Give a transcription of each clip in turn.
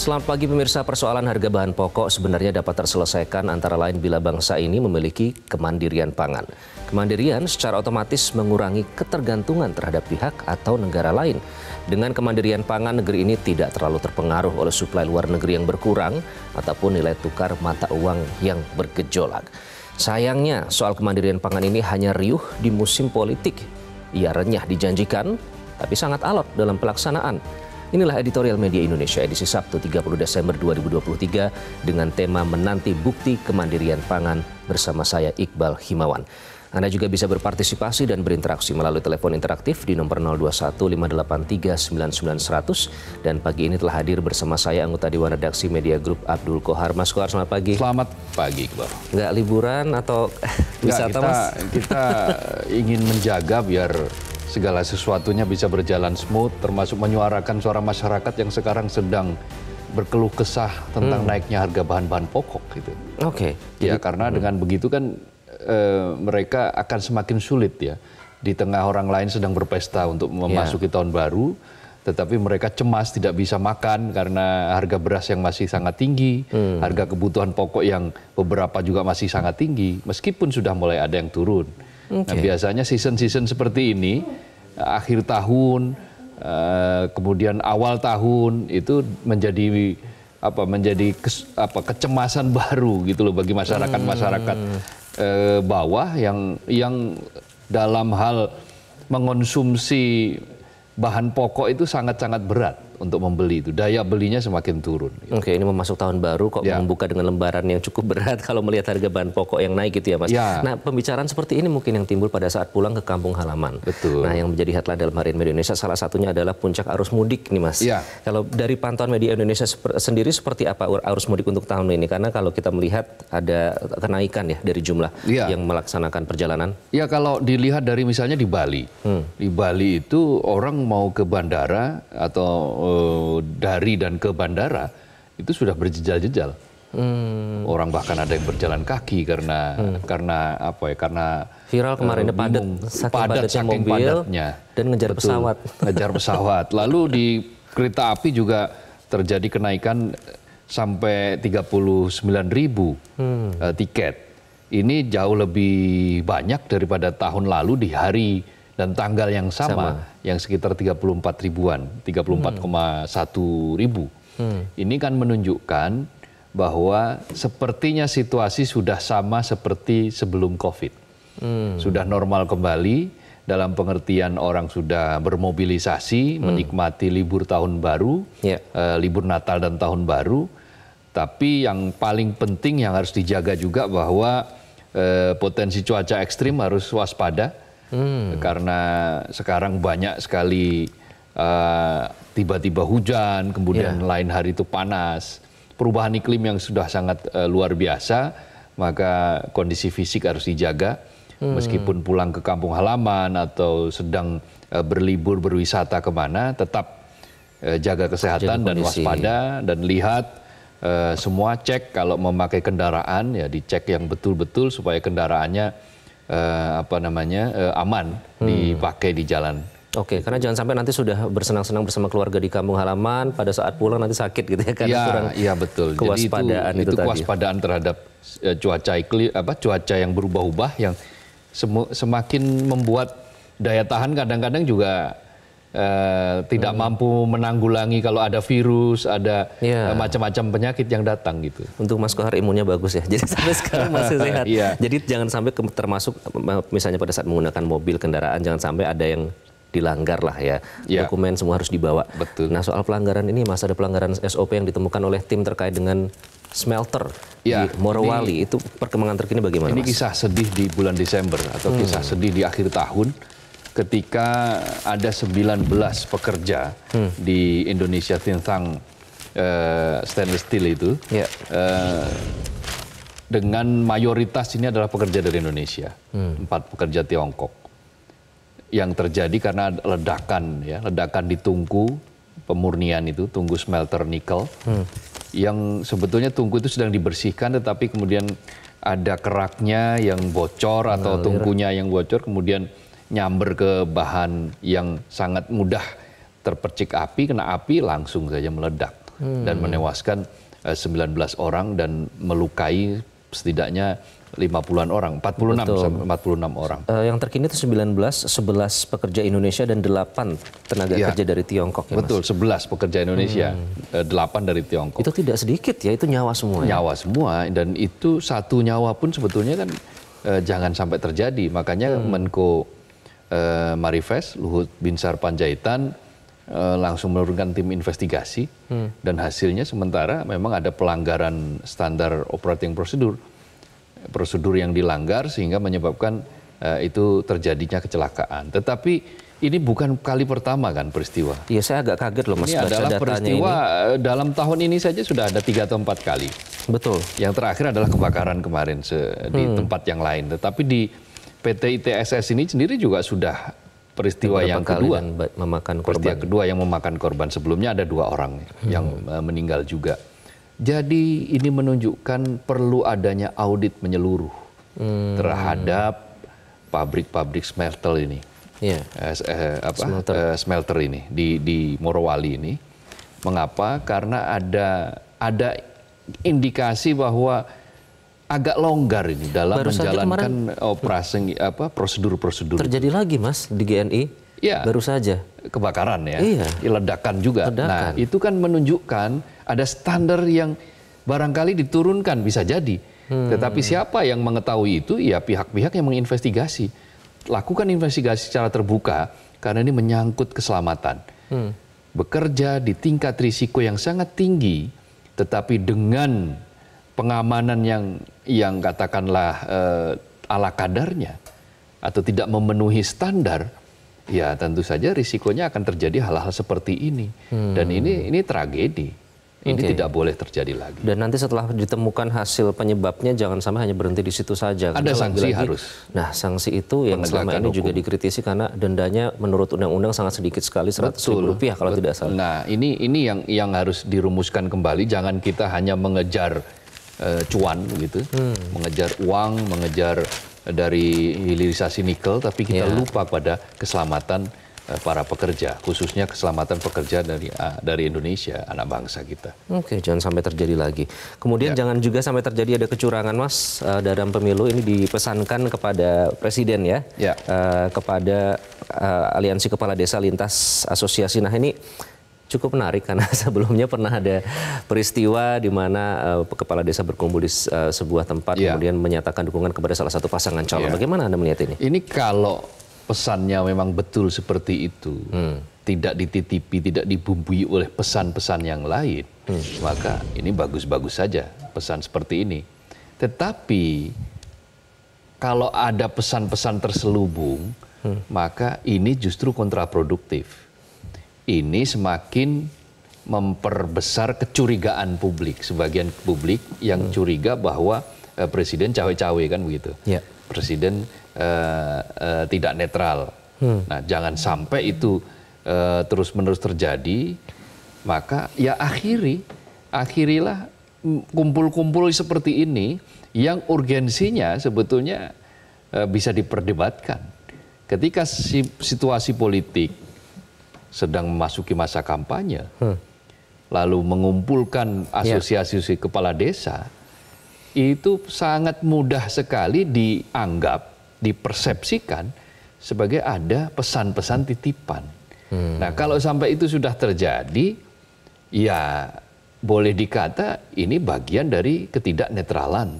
Selamat pagi pemirsa, persoalan harga bahan pokok sebenarnya dapat terselesaikan antara lain bila bangsa ini memiliki kemandirian pangan. Kemandirian secara otomatis mengurangi ketergantungan terhadap pihak atau negara lain. Dengan kemandirian pangan, negeri ini tidak terlalu terpengaruh oleh suplai luar negeri yang berkurang ataupun nilai tukar mata uang yang bergejolak. Sayangnya, soal kemandirian pangan ini hanya riuh di musim politik. Ia renyah dijanjikan, tapi sangat alot dalam pelaksanaan. Inilah editorial media Indonesia edisi Sabtu 30 Desember 2023 dengan tema menanti bukti kemandirian pangan bersama saya Iqbal Himawan. Anda juga bisa berpartisipasi dan berinteraksi melalui telepon interaktif di nomor 0215839910 dan pagi ini telah hadir bersama saya anggota Dewan Redaksi Media Group Abdul Kohar. Mas Kohar, selamat pagi. Selamat pagi, Iqbal. Nggak liburan atau wisata, Mas? Kita ingin menjaga biar segala sesuatunya bisa berjalan smooth, termasuk menyuarakan suara masyarakat yang sekarang sedang berkeluh kesah tentang hmm. naiknya harga bahan-bahan pokok gitu. Oke. Okay. Ya Jadi, karena hmm. dengan begitu kan e, mereka akan semakin sulit ya di tengah orang lain sedang berpesta untuk ya. memasuki yeah. tahun baru, tetapi mereka cemas tidak bisa makan karena harga beras yang masih sangat tinggi, hmm. harga kebutuhan pokok yang beberapa juga masih sangat tinggi, meskipun sudah mulai ada yang turun. Okay. Nah, biasanya season-season seperti ini akhir tahun eh, kemudian awal tahun itu menjadi apa menjadi kes, apa kecemasan baru gitu loh bagi masyarakat-masyarakat hmm. eh, bawah yang yang dalam hal mengonsumsi bahan pokok itu sangat-sangat berat untuk membeli itu. Daya belinya semakin turun. Gitu. Oke, ini memasuk tahun baru kok ya. membuka dengan lembaran yang cukup berat kalau melihat harga bahan pokok yang naik gitu ya, Mas. Ya. Nah, pembicaraan seperti ini mungkin yang timbul pada saat pulang ke kampung halaman. Betul. Nah, yang menjadi headline dalam harian media Indonesia salah satunya adalah puncak arus mudik nih, Mas. Ya. Kalau dari pantauan media Indonesia sendiri seperti apa arus mudik untuk tahun ini? Karena kalau kita melihat ada kenaikan ya dari jumlah ya. yang melaksanakan perjalanan. Ya, kalau dilihat dari misalnya di Bali. Hmm. Di Bali itu orang mau ke bandara atau uh, dari dan ke bandara itu sudah berjejal-jejal. Hmm. Orang bahkan ada yang berjalan kaki karena hmm. karena apa ya? Karena viral kemarin uh, padat, saking padat padatnya saking mobil padatnya. dan ngejar Betul, pesawat. Ngejar pesawat. Lalu di kereta api juga terjadi kenaikan sampai 39 ribu hmm. uh, tiket. Ini jauh lebih banyak daripada tahun lalu di hari dan tanggal yang sama, sama. yang sekitar 34 ribuan, 34,1 hmm. ribu. Hmm. Ini kan menunjukkan bahwa sepertinya situasi sudah sama seperti sebelum Covid. Hmm. Sudah normal kembali dalam pengertian orang sudah bermobilisasi, hmm. menikmati libur tahun baru, yeah. Ya. libur Natal dan tahun baru. Tapi yang paling penting yang harus dijaga juga bahwa eh, potensi cuaca ekstrim harus waspada Hmm. Karena sekarang banyak sekali eh, tiba-tiba uh, hujan, kemudian yeah. lain hari itu panas. Perubahan iklim yang sudah sangat uh, luar biasa, maka kondisi fisik harus dijaga. Hmm. Meskipun pulang ke kampung halaman atau sedang uh, berlibur berwisata kemana, tetap uh, jaga kesehatan dan waspada dan lihat uh, semua cek kalau memakai kendaraan ya dicek yang betul-betul supaya kendaraannya uh, apa namanya uh, aman hmm. dipakai di jalan. Oke, karena jangan sampai nanti sudah bersenang-senang bersama keluarga di kampung halaman, pada saat pulang nanti sakit gitu ya kan? Iya, iya betul. Kewaspadaan Jadi itu, itu, itu tadi. kewaspadaan terhadap uh, cuaca iklim apa cuaca yang berubah-ubah yang semakin membuat daya tahan kadang-kadang juga Uh, tidak hmm. mampu menanggulangi kalau ada virus, ada ya. uh, macam-macam penyakit yang datang gitu. Untuk Mas Kohar imunnya bagus ya, jadi sampai sekarang masih sehat. ya. Jadi jangan sampai ke, termasuk eh, misalnya pada saat menggunakan mobil kendaraan, jangan sampai ada yang dilanggar lah ya. ya. Dokumen semua harus dibawa. Betul. Nah soal pelanggaran ini mas ada pelanggaran SOP yang ditemukan oleh tim terkait dengan smelter ya, di Morowali. Ini, itu perkembangan terkini bagaimana Ini mas? kisah sedih di bulan Desember atau hmm. kisah sedih di akhir tahun ketika ada 19 pekerja hmm. di Indonesia tentang uh, eh, stainless steel itu yeah. Ya. uh, dengan mayoritas ini adalah pekerja dari Indonesia hmm. empat pekerja Tiongkok yang terjadi karena ledakan ya ledakan di tungku pemurnian itu tungku smelter nikel hmm. yang sebetulnya tungku itu sedang dibersihkan tetapi kemudian ada keraknya yang bocor atau Ngalir. tungkunya yang bocor kemudian nyamber ke bahan yang sangat mudah terpercik api, kena api langsung saja meledak hmm. dan menewaskan 19 eh, orang dan melukai setidaknya 50-an orang, 46 Betul. sampai 46 orang. Uh, yang terkini itu 19, 11 pekerja Indonesia dan 8 tenaga ya. kerja dari Tiongkok ya Betul, mas? 11 pekerja Indonesia, hmm. 8 eh, dari Tiongkok. Itu tidak sedikit ya, itu nyawa semua. Ya? Nyawa semua dan itu satu nyawa pun sebetulnya kan uh, jangan sampai terjadi. Makanya hmm. Menko eh, Marifest, Luhut Binsar Panjaitan eh, langsung menurunkan tim investigasi hmm. dan hasilnya sementara memang ada pelanggaran standar operating prosedur prosedur yang dilanggar sehingga menyebabkan eh, itu terjadinya kecelakaan. Tetapi ini bukan kali pertama kan peristiwa. Iya, saya agak kaget loh Mas. Ini adalah peristiwa ini. Eh, dalam tahun ini saja sudah ada tiga atau empat kali. Betul. Yang terakhir adalah kebakaran kemarin di hmm. tempat yang lain. Tetapi di PT ITSS ini sendiri juga sudah peristiwa yang kedua memakan korban. peristiwa kedua yang memakan korban sebelumnya ada dua orang hmm. yang eh, meninggal juga jadi ini menunjukkan perlu adanya audit menyeluruh hmm. terhadap pabrik-pabrik smelter ini yeah. eh, eh, apa smelter, eh, smelter ini di di Morowali ini mengapa karena ada ada indikasi bahwa agak longgar ini dalam Baru menjalankan operasi apa prosedur-prosedur. Terjadi itu. lagi Mas di GNI. Ya. Baru saja kebakaran ya. Iya. Nah, Ledakan juga. Ledakan. Nah, itu kan menunjukkan ada standar yang barangkali diturunkan bisa jadi. Hmm. Tetapi siapa yang mengetahui itu? Ya pihak-pihak yang menginvestigasi. Lakukan investigasi secara terbuka karena ini menyangkut keselamatan. Hmm. Bekerja di tingkat risiko yang sangat tinggi tetapi dengan pengamanan yang yang katakanlah uh, ala kadarnya atau tidak memenuhi standar, ya tentu saja risikonya akan terjadi hal-hal seperti ini. Hmm. Dan ini ini tragedi. Ini okay. tidak boleh terjadi lagi. Dan nanti setelah ditemukan hasil penyebabnya, jangan sampai hanya berhenti di situ saja. Ada sanksi lagi, harus. Nah, sanksi itu yang selama ini hukum. juga dikritisi karena dendanya menurut undang-undang sangat sedikit sekali, seratus Betul. ribu rupiah kalau Betul. tidak salah. Nah, ini ini yang yang harus dirumuskan kembali. Jangan kita hanya mengejar uh, cuan gitu hmm. mengejar uang, mengejar dari hilirisasi nikel, tapi kita yeah. lupa pada keselamatan uh, para pekerja, khususnya keselamatan pekerja dari uh, dari Indonesia, anak bangsa kita. Oke, okay, jangan sampai terjadi lagi. Kemudian ya. jangan juga sampai terjadi ada kecurangan, Mas, uh, dalam pemilu ini dipesankan kepada presiden ya, ya. Uh, kepada uh, aliansi kepala desa lintas asosiasi. Nah ini cukup menarik karena sebelumnya pernah ada peristiwa di mana uh, kepala desa berkumpul di uh, sebuah tempat yeah. kemudian menyatakan dukungan kepada salah satu pasangan calon. Yeah. Bagaimana Anda melihat ini? Ini kalau pesannya memang betul seperti itu, hmm. tidak dititipi, tidak dibumbui oleh pesan-pesan yang lain, hmm. maka ini bagus-bagus saja pesan seperti ini. Tetapi kalau ada pesan-pesan terselubung, hmm. maka ini justru kontraproduktif ini semakin memperbesar kecurigaan publik sebagian publik yang hmm. curiga bahwa uh, presiden cawe-cawe kan begitu yeah. presiden uh, uh, tidak netral hmm. nah jangan sampai itu uh, terus-menerus terjadi maka ya akhiri akhirilah kumpul-kumpul seperti ini yang urgensinya sebetulnya bisa diperdebatkan. Ketika situasi politik sedang memasuki masa kampanye, hmm. lalu mengumpulkan ya. asosiasi yeah. kepala desa, itu sangat mudah sekali dianggap, dipersepsikan sebagai ada pesan-pesan titipan. Hmm. Nah, kalau sampai itu sudah terjadi, ya boleh dikata ini bagian dari ketidaknetralan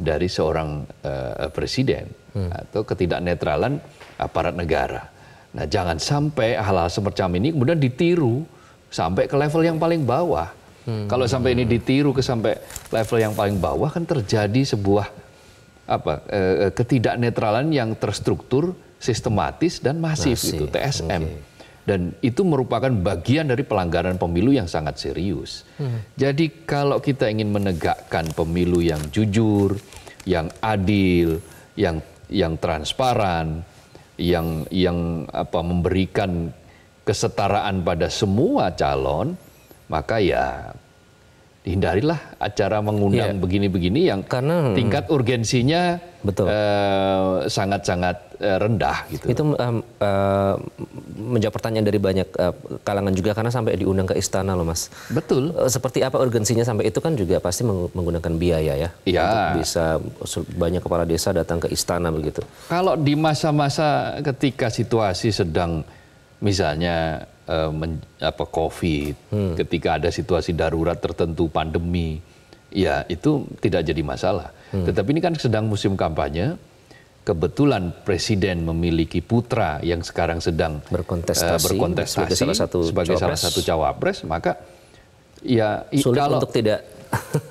dari seorang uh, presiden hmm. atau ketidaknetralan aparat negara. Nah, jangan sampai hal-hal semacam ini kemudian ditiru sampai ke level yang paling bawah. Hmm. Kalau sampai ini ditiru ke sampai level yang paling bawah kan terjadi sebuah apa eh, eh ketidaknetralan yang terstruktur, sistematis dan masif, masif. itu TSM. Okay. Dan itu merupakan bagian dari pelanggaran pemilu yang sangat serius. Hmm. Jadi kalau kita ingin menegakkan pemilu yang jujur, yang adil, yang yang transparan, yang yang apa memberikan kesetaraan pada semua calon, maka ya hindarilah acara mengundang iya. begini-begini ya. yang karena hmm. tingkat urgensinya eh, sangat-sangat eh, rendah gitu. Itu um, uh, menjawab pertanyaan dari banyak uh, kalangan juga karena sampai diundang ke istana loh Mas. Betul. Uh, seperti apa urgensinya sampai itu kan juga pasti menggunakan biaya ya. Iya. Untuk bisa banyak kepala desa datang ke istana begitu. Kalau di masa-masa ketika situasi sedang misalnya Eh, men, apa COVID, hmm. ketika ada situasi darurat tertentu pandemi, ya itu tidak jadi masalah. Hmm. Tetapi ini kan sedang musim kampanye, kebetulan presiden memiliki putra yang sekarang sedang eh, berkontestasi, uh, berkontestasi sebagai salah satu sebagai cawapres. salah satu cawapres, maka ya sulit kalau, untuk tidak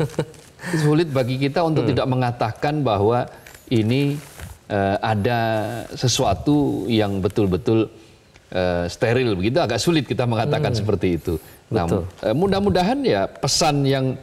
sulit bagi kita untuk hmm. tidak mengatakan bahwa ini uh, ada sesuatu yang betul-betul uh, steril begitu agak sulit kita mengatakan hmm. seperti itu. Nah, uh, mudah-mudahan ya pesan yang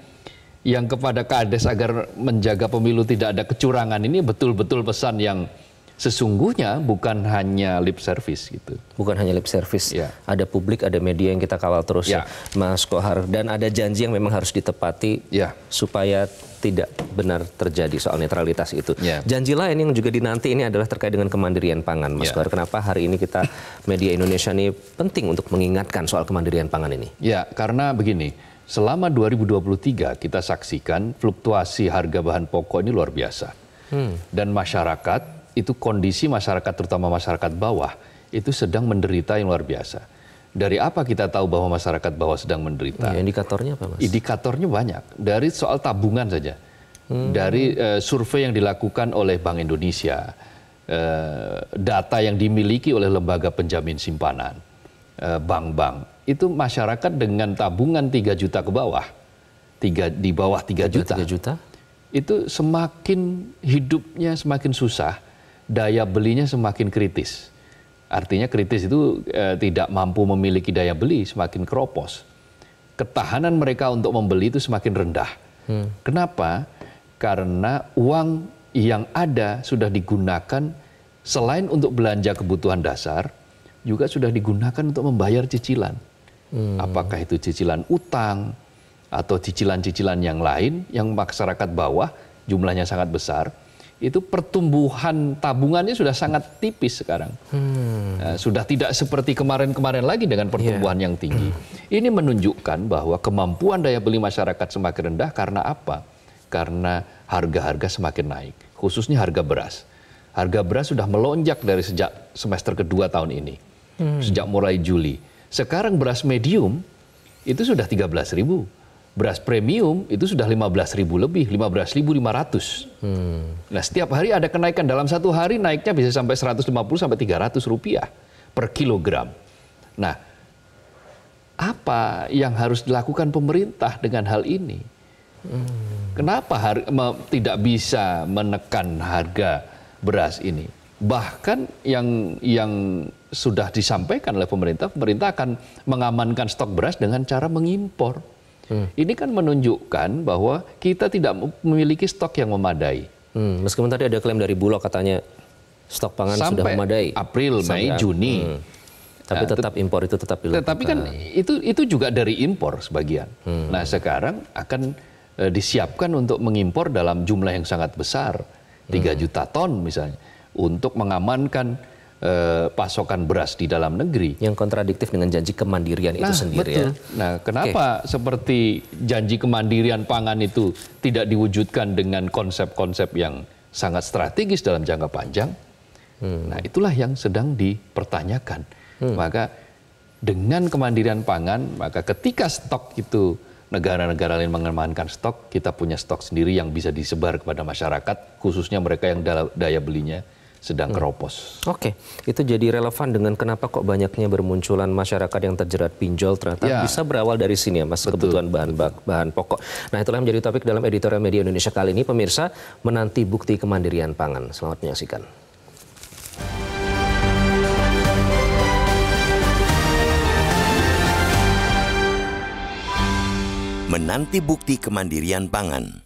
yang kepada Kades agar menjaga pemilu tidak ada kecurangan ini betul-betul pesan yang sesungguhnya bukan hanya lip service gitu. Bukan hanya lip service. Ya. Ada publik, ada media yang kita kawal terus ya. ya. Mas Kohar dan ada janji yang memang harus ditepati ya. supaya tidak benar terjadi soal netralitas itu. Ya. Janji lain yang juga dinanti ini adalah terkait dengan kemandirian pangan. Mas ya. Kohar, kenapa hari ini kita media Indonesia ini penting untuk mengingatkan soal kemandirian pangan ini? Ya, karena begini, selama 2023 kita saksikan fluktuasi harga bahan pokok ini luar biasa. Hmm. Dan masyarakat itu kondisi masyarakat terutama masyarakat bawah itu sedang menderita yang luar biasa. Dari apa kita tahu bahwa masyarakat bawah sedang menderita? Ya, indikatornya apa, Mas? Indikatornya banyak. Dari soal tabungan saja. Hmm. Dari uh, survei yang dilakukan oleh Bank Indonesia, uh, data yang dimiliki oleh lembaga penjamin simpanan, bank eh, bank-bank, itu masyarakat dengan tabungan 3 juta ke bawah, 3 di bawah 3 juta. 3 juta? Itu semakin hidupnya semakin susah daya belinya semakin kritis. Artinya kritis itu e, tidak mampu memiliki daya beli, semakin keropos. Ketahanan mereka untuk membeli itu semakin rendah. Hmm. Kenapa? Karena uang yang ada sudah digunakan selain untuk belanja kebutuhan dasar, juga sudah digunakan untuk membayar cicilan. Hmm. Apakah itu cicilan utang atau cicilan-cicilan yang lain yang masyarakat bawah jumlahnya sangat besar itu pertumbuhan tabungannya sudah sangat tipis sekarang. Hmm. Nah, sudah tidak seperti kemarin-kemarin lagi dengan pertumbuhan yeah. yang tinggi. Ini menunjukkan bahwa kemampuan daya beli masyarakat semakin rendah karena apa? Karena harga-harga semakin naik, khususnya harga beras. Harga beras sudah melonjak dari sejak semester kedua tahun ini, hmm. sejak mulai Juli. Sekarang beras medium itu sudah 13 ribu beras premium itu sudah 15.000 lebih, 15.500. Hmm. Nah, setiap hari ada kenaikan dalam satu hari naiknya bisa sampai 150 sampai 300 rupiah per kilogram. Nah, apa yang harus dilakukan pemerintah dengan hal ini? Hmm. Kenapa me, tidak bisa menekan harga beras ini? Bahkan yang yang sudah disampaikan oleh pemerintah, pemerintah akan mengamankan stok beras dengan cara mengimpor Hmm. Ini kan menunjukkan bahwa kita tidak memiliki stok yang memadai. Hmm, meskipun tadi ada klaim dari Bulog katanya stok pangan Sampai sudah memadai. April, Sampai Mei, Juni. Hmm. Tapi nah, tetap impor itu tetap dilakukan. Tetapi kan itu itu juga dari impor sebagian. Hmm. Nah, sekarang akan e, disiapkan untuk mengimpor dalam jumlah yang sangat besar, 3 hmm. juta ton misalnya, untuk mengamankan Eh, pasokan beras di dalam negeri. Yang kontradiktif dengan janji kemandirian nah, itu sendiri ya. betul. ya. Nah, kenapa okay. seperti janji kemandirian pangan itu tidak diwujudkan dengan konsep-konsep yang sangat strategis dalam jangka panjang? Hmm. Nah, itulah yang sedang dipertanyakan. Hmm. Maka dengan kemandirian pangan, maka ketika stok itu negara-negara lain mengamankan stok, kita punya stok sendiri yang bisa disebar kepada masyarakat, khususnya mereka yang daya belinya sedang hmm. keropos. Oke, okay. itu jadi relevan dengan kenapa kok banyaknya bermunculan masyarakat yang terjerat pinjol ternyata yeah. bisa berawal dari sini ya Mas Betul. kebutuhan bahan bahan pokok. Nah, itulah menjadi topik dalam editorial media Indonesia kali ini pemirsa menanti bukti kemandirian pangan. Selamat menyaksikan. Menanti bukti kemandirian pangan.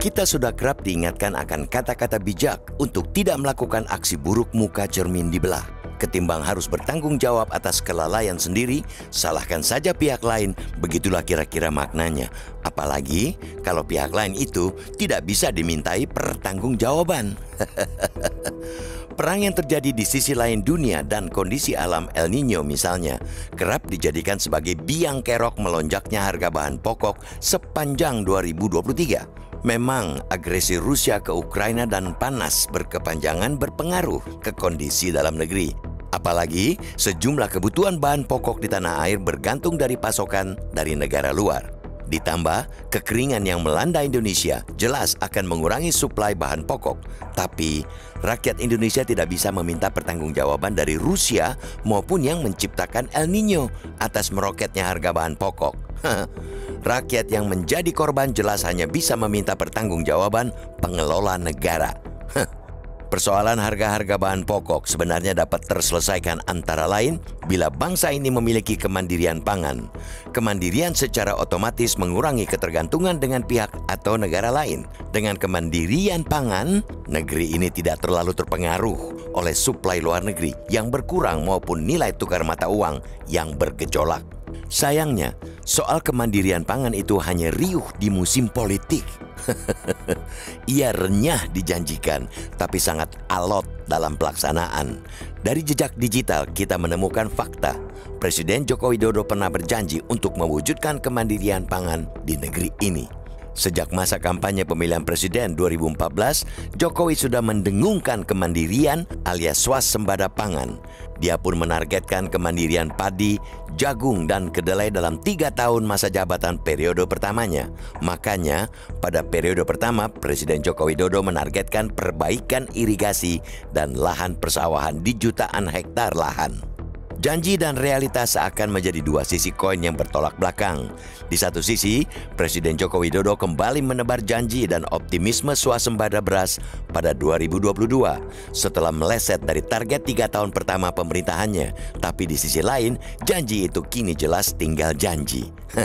Kita sudah kerap diingatkan akan kata-kata bijak untuk tidak melakukan aksi buruk muka cermin dibelah. Ketimbang harus bertanggung jawab atas kelalaian sendiri, salahkan saja pihak lain, begitulah kira-kira maknanya. Apalagi kalau pihak lain itu tidak bisa dimintai pertanggungjawaban. Perang yang terjadi di sisi lain dunia dan kondisi alam El Nino misalnya, kerap dijadikan sebagai biang kerok melonjaknya harga bahan pokok sepanjang 2023. Memang agresi Rusia ke Ukraina dan panas berkepanjangan berpengaruh ke kondisi dalam negeri. Apalagi sejumlah kebutuhan bahan pokok di tanah air bergantung dari pasokan dari negara luar. Ditambah, kekeringan yang melanda Indonesia jelas akan mengurangi suplai bahan pokok. Tapi, rakyat Indonesia tidak bisa meminta pertanggungjawaban dari Rusia maupun yang menciptakan El Nino atas meroketnya harga bahan pokok. rakyat yang menjadi korban jelas hanya bisa meminta pertanggungjawaban pengelola negara. Persoalan harga-harga bahan pokok sebenarnya dapat terselesaikan antara lain bila bangsa ini memiliki kemandirian pangan. Kemandirian secara otomatis mengurangi ketergantungan dengan pihak atau negara lain. Dengan kemandirian pangan, negeri ini tidak terlalu terpengaruh oleh suplai luar negeri yang berkurang maupun nilai tukar mata uang yang bergejolak. Sayangnya, soal kemandirian pangan itu hanya riuh di musim politik. Ia renyah dijanjikan, tapi sangat alot dalam pelaksanaan. Dari jejak digital, kita menemukan fakta. Presiden Joko Widodo pernah berjanji untuk mewujudkan kemandirian pangan di negeri ini. Sejak masa kampanye pemilihan presiden 2014, Jokowi sudah mendengungkan kemandirian alias swasembada pangan. Dia pun menargetkan kemandirian padi, jagung, dan kedelai dalam tiga tahun masa jabatan periode pertamanya. Makanya, pada periode pertama, Presiden Joko Widodo menargetkan perbaikan irigasi dan lahan persawahan di jutaan hektar lahan. Janji dan realitas akan menjadi dua sisi koin yang bertolak belakang. Di satu sisi, Presiden Joko Widodo kembali menebar janji dan optimisme swasembada beras pada 2022 setelah meleset dari target tiga tahun pertama pemerintahannya. Tapi di sisi lain, janji itu kini jelas tinggal janji.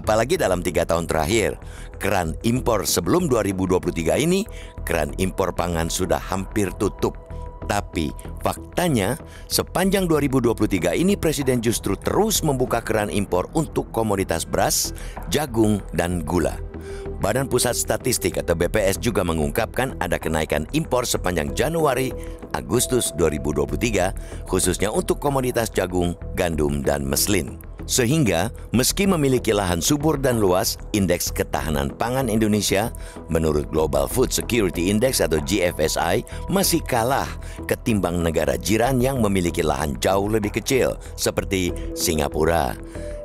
Apalagi dalam tiga tahun terakhir, keran impor sebelum 2023 ini, keran impor pangan sudah hampir tutup. Tapi faktanya, sepanjang 2023 ini Presiden justru terus membuka keran impor untuk komoditas beras, jagung, dan gula. Badan Pusat Statistik atau BPS juga mengungkapkan ada kenaikan impor sepanjang Januari, Agustus 2023, khususnya untuk komoditas jagung, gandum, dan meslin. Sehingga, meski memiliki lahan subur dan luas, indeks ketahanan pangan Indonesia menurut Global Food Security Index atau GFSI masih kalah ketimbang negara jiran yang memiliki lahan jauh lebih kecil seperti Singapura.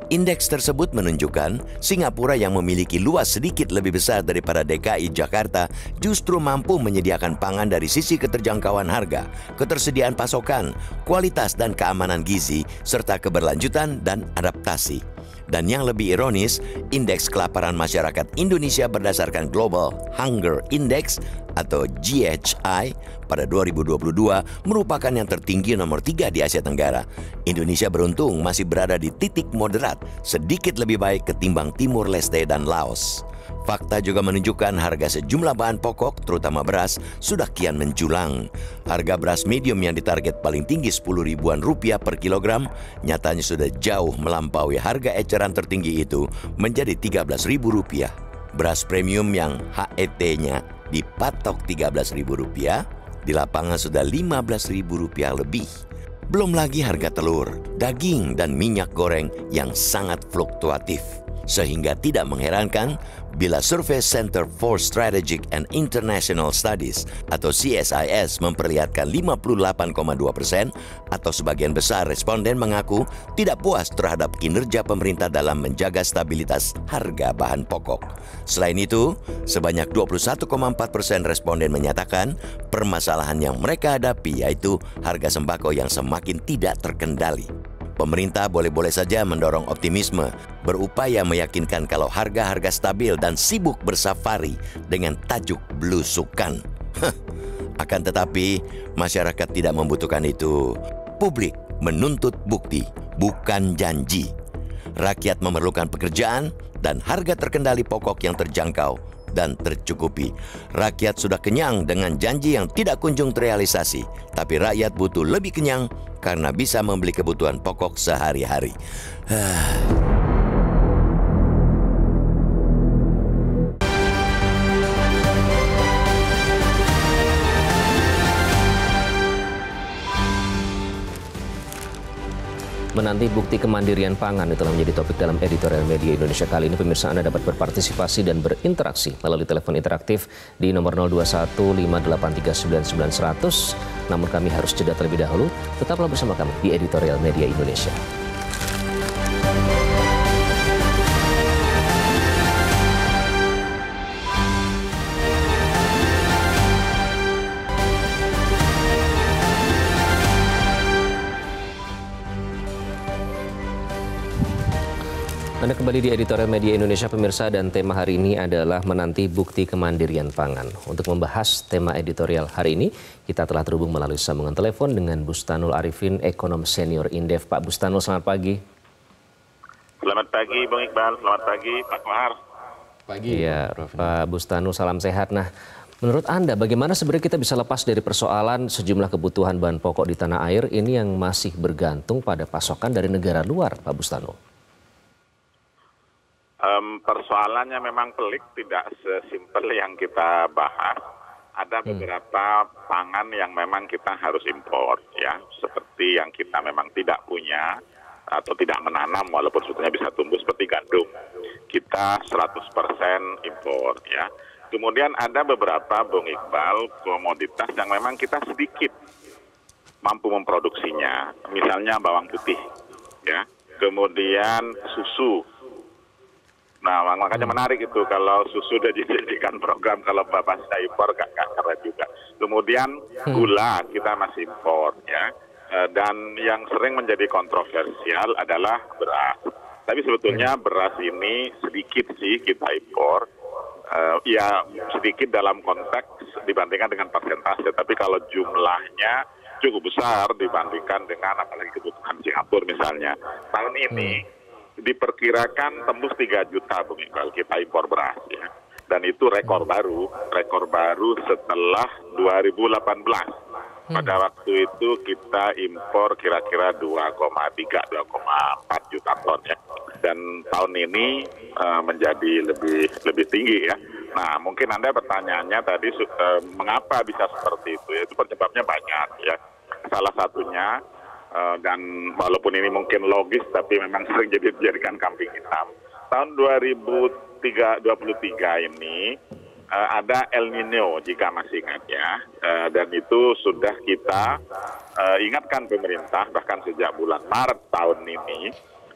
Indeks tersebut menunjukkan Singapura yang memiliki luas sedikit lebih besar daripada DKI Jakarta justru mampu menyediakan pangan dari sisi keterjangkauan harga, ketersediaan pasokan, kualitas dan keamanan gizi, serta keberlanjutan dan adaptasi. Dan yang lebih ironis, indeks kelaparan masyarakat Indonesia berdasarkan Global Hunger Index atau GHI pada 2022 merupakan yang tertinggi nomor tiga di Asia Tenggara. Indonesia beruntung masih berada di titik moderat, sedikit lebih baik ketimbang Timur Leste dan Laos. Fakta juga menunjukkan harga sejumlah bahan pokok, terutama beras, sudah kian menjulang. Harga beras medium yang ditarget paling tinggi 10 ribuan rupiah per kilogram, nyatanya sudah jauh melampaui harga eceran tertinggi itu menjadi 13 ribu rupiah. Beras premium yang HET-nya dipatok 13 ribu rupiah, di lapangan sudah Rp15.000 lebih. Belum lagi harga telur, daging, dan minyak goreng yang sangat fluktuatif. Sehingga tidak mengherankan bila Survey Center for Strategic and International Studies atau CSIS memperlihatkan 58,2 persen atau sebagian besar responden mengaku tidak puas terhadap kinerja pemerintah dalam menjaga stabilitas harga bahan pokok. Selain itu, sebanyak 21,4 persen responden menyatakan permasalahan yang mereka hadapi yaitu harga sembako yang semakin tidak terkendali. Pemerintah boleh-boleh saja mendorong optimisme, berupaya meyakinkan kalau harga-harga stabil dan sibuk bersafari dengan tajuk belusukan. Akan tetapi, masyarakat tidak membutuhkan itu. Publik menuntut bukti, bukan janji. Rakyat memerlukan pekerjaan dan harga terkendali pokok yang terjangkau dan tercukupi. Rakyat sudah kenyang dengan janji yang tidak kunjung terrealisasi, tapi rakyat butuh lebih kenyang karena bisa membeli kebutuhan pokok sehari-hari. Ah. Menanti bukti kemandirian pangan itu telah menjadi topik dalam editorial media Indonesia kali ini. Pemirsa Anda dapat berpartisipasi dan berinteraksi melalui telepon interaktif di nomor 0215839900. Namun kami harus jeda terlebih dahulu. Tetaplah bersama kami di editorial media Indonesia. Anda kembali di editorial media Indonesia pemirsa dan tema hari ini adalah menanti bukti kemandirian pangan. Untuk membahas tema editorial hari ini, kita telah terhubung melalui sambungan telepon dengan Bustanul Arifin, ekonom senior Indef. Pak Bustanul, selamat pagi. Selamat pagi Bang Iqbal, selamat pagi Pak Mahar. Pagi. Iya, Pak Bustanul, salam sehat. Nah, menurut Anda bagaimana sebenarnya kita bisa lepas dari persoalan sejumlah kebutuhan bahan pokok di tanah air ini yang masih bergantung pada pasokan dari negara luar, Pak Bustanul? Um, persoalannya memang pelik, tidak sesimpel yang kita bahas. Ada hmm. beberapa hmm. pangan yang memang kita harus impor, ya, seperti yang kita memang tidak punya atau tidak menanam, walaupun sebetulnya bisa tumbuh seperti gandum. Kita 100% impor, ya. Kemudian ada beberapa, Bung Iqbal, komoditas yang memang kita sedikit mampu memproduksinya, misalnya bawang putih, ya. Kemudian susu Nah, makanya hmm. menarik itu kalau susu sudah dijadikan program kalau bapak saya impor gak, gak keren juga. Kemudian hmm. gula kita masih impor ya. Eh, dan yang sering menjadi kontroversial adalah beras. Tapi sebetulnya hmm. beras ini sedikit sih kita impor. Eh, ya sedikit dalam konteks dibandingkan dengan persentase. Tapi kalau jumlahnya cukup besar dibandingkan dengan apalagi kebutuhan Singapura misalnya. Tahun ini diperkirakan tembus 3 juta Bung Iqbal kita impor beras ya. Dan itu rekor baru, rekor baru setelah 2018. Hmm. Pada waktu itu kita impor kira-kira 2,3 2,4 juta ton ya. Dan tahun ini uh, menjadi lebih lebih tinggi ya. Nah, mungkin Anda pertanyaannya tadi uh, mengapa bisa seperti itu? Ya, itu penyebabnya banyak ya. Salah satunya Eh, dan walaupun ini mungkin logis tapi memang sering jadi dijadikan kambing hitam. Tahun 2023 ini uh, ada El Nino jika masih ingat ya uh, dan itu sudah kita uh, ingatkan pemerintah bahkan sejak bulan Maret tahun ini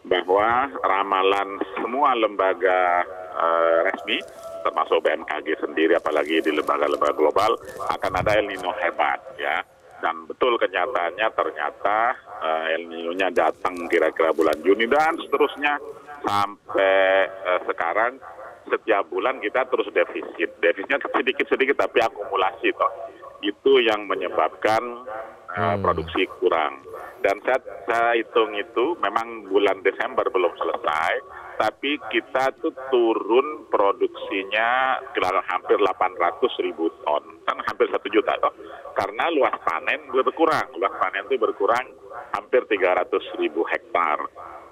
bahwa ramalan semua lembaga uh, resmi termasuk BMKG sendiri apalagi di lembaga-lembaga global akan ada El Nino hebat ya dan betul kenyataannya ternyata uh, El Nino-nya datang kira-kira bulan Juni dan seterusnya sampai uh, sekarang setiap bulan kita terus defisit. Defisitnya sedikit-sedikit tapi akumulasi toh. Itu yang menyebabkan uh, produksi kurang. Dan saya, saya hitung itu memang bulan Desember belum selesai, tapi kita tuh turun produksinya kira hampir 800 ribu ton, kan hampir satu juta toh, karena luas panen berkurang, luas panen itu berkurang hampir 300 ribu hektar